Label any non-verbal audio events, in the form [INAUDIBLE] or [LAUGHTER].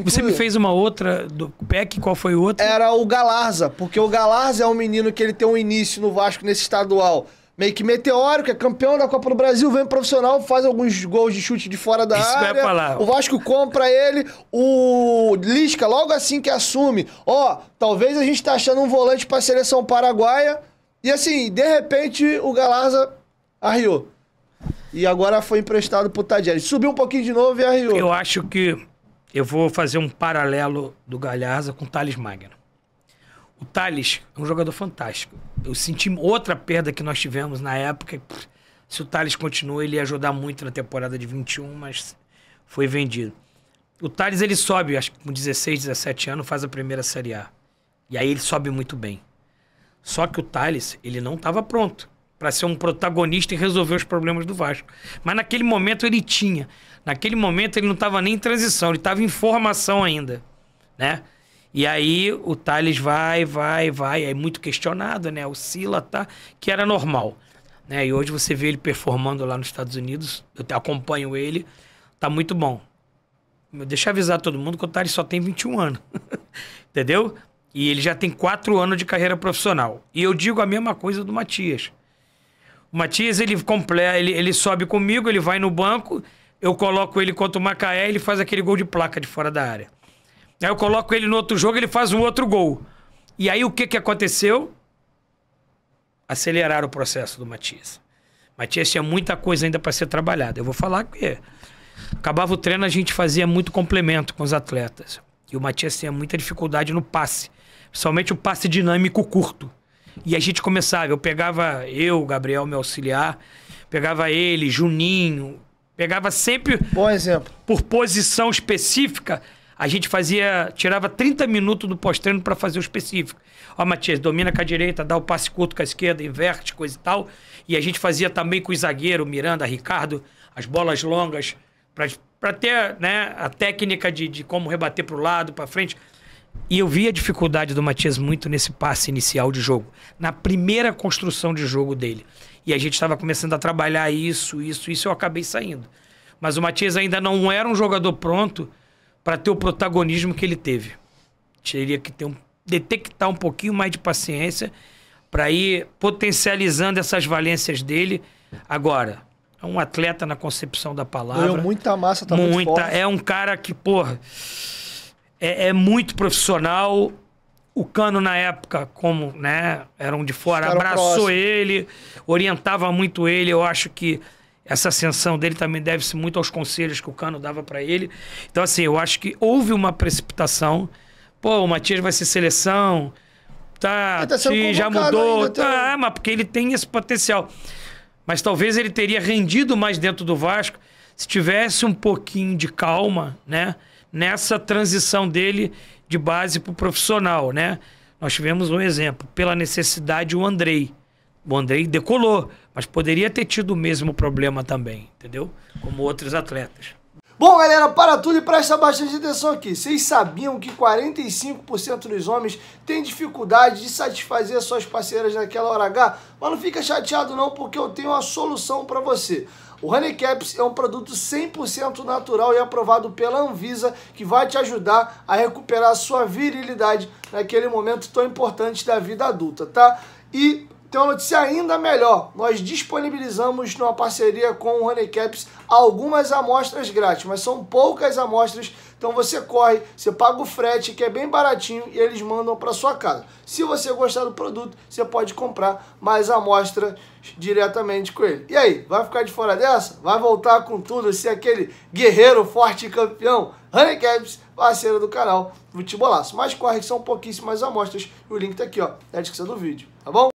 Você me fez uma outra do PEC, qual foi outra? Era o Galarza, porque o Galarza é um menino que ele tem um início no Vasco nesse estadual meio que meteórico, é campeão da Copa do Brasil, vem profissional, faz alguns gols de chute de fora da Isso área. O Vasco compra ele, o Lisca logo assim que assume, ó, oh, talvez a gente tá achando um volante para seleção paraguaia. E assim, de repente o Galarza arriou. E agora foi emprestado pro Tadjeri. Subiu um pouquinho de novo e arriou. Eu acho que eu vou fazer um paralelo do Galharza com o Thales Magno. O Thales é um jogador fantástico. Eu senti outra perda que nós tivemos na época. Se o Thales continua, ele ia ajudar muito na temporada de 21, mas foi vendido. O Thales ele sobe, acho que com 16, 17 anos, faz a primeira Série A. E aí ele sobe muito bem. Só que o Thales, ele não estava pronto para ser um protagonista e resolver os problemas do Vasco. Mas naquele momento ele tinha. Naquele momento ele não estava nem em transição, ele estava em formação ainda, né? E aí o Thales vai, vai, vai, é muito questionado, né? Oscila, tá? Que era normal, né? E hoje você vê ele performando lá nos Estados Unidos, eu acompanho ele, tá muito bom. Deixa eu avisar todo mundo que o Thales só tem 21 anos, [LAUGHS] entendeu? E ele já tem quatro anos de carreira profissional. E eu digo a mesma coisa do Matias. O Matias, ele, completa, ele, ele sobe comigo, ele vai no banco, eu coloco ele contra o Macaé, ele faz aquele gol de placa de fora da área. Aí eu coloco ele no outro jogo, ele faz um outro gol. E aí o que, que aconteceu? Aceleraram o processo do Matias. Matias tinha muita coisa ainda para ser trabalhada. Eu vou falar que acabava o treino, a gente fazia muito complemento com os atletas. E o Matias tinha muita dificuldade no passe, principalmente o passe dinâmico curto. E a gente começava, eu pegava eu, Gabriel, meu auxiliar, pegava ele, Juninho, pegava sempre. Bom exemplo. Por posição específica, a gente fazia, tirava 30 minutos do pós-treino para fazer o específico. Ó, Matias, domina com a direita, dá o passe curto com a esquerda, inverte, coisa e tal. E a gente fazia também com o zagueiro, Miranda, Ricardo, as bolas longas, para ter né, a técnica de, de como rebater para o lado, para frente. E eu vi a dificuldade do Matias muito nesse passe inicial de jogo, na primeira construção de jogo dele. E a gente estava começando a trabalhar isso, isso, isso, eu acabei saindo. Mas o Matias ainda não era um jogador pronto para ter o protagonismo que ele teve. Teria que ter um, detectar um pouquinho mais de paciência para ir potencializando essas valências dele. Agora, é um atleta na concepção da palavra. Ganhou muita massa, tá muita, muito forte. É um cara que, porra é, é muito profissional. O Cano, na época, como né, eram de fora, Ficaram abraçou próximo. ele, orientava muito ele. Eu acho que essa ascensão dele também deve-se muito aos conselhos que o Cano dava para ele. Então, assim, eu acho que houve uma precipitação. Pô, o Matias vai ser seleção, tá, tá já mudou, tá, ah, mas porque ele tem esse potencial. Mas talvez ele teria rendido mais dentro do Vasco se tivesse um pouquinho de calma, né? nessa transição dele de base para o profissional, né? Nós tivemos um exemplo, pela necessidade, o Andrei. O Andrei decolou, mas poderia ter tido o mesmo problema também, entendeu? Como outros atletas. Bom, galera, para tudo e presta bastante atenção aqui. Vocês sabiam que 45% dos homens têm dificuldade de satisfazer suas parceiras naquela hora H? Mas não fica chateado não, porque eu tenho uma solução para você. O Honeycaps é um produto 100% natural e aprovado pela Anvisa que vai te ajudar a recuperar a sua virilidade naquele momento tão importante da vida adulta, tá? E tem uma notícia ainda melhor. Nós disponibilizamos numa parceria com o Honeycaps algumas amostras grátis, mas são poucas amostras então você corre, você paga o frete, que é bem baratinho, e eles mandam para sua casa. Se você gostar do produto, você pode comprar mais amostra diretamente com ele. E aí, vai ficar de fora dessa? Vai voltar com tudo, ser aquele guerreiro forte campeão? Honeycaps, parceiro do canal Futebolaço. Mas corre que são pouquíssimas amostras, o link tá aqui, ó, na descrição do vídeo, tá bom?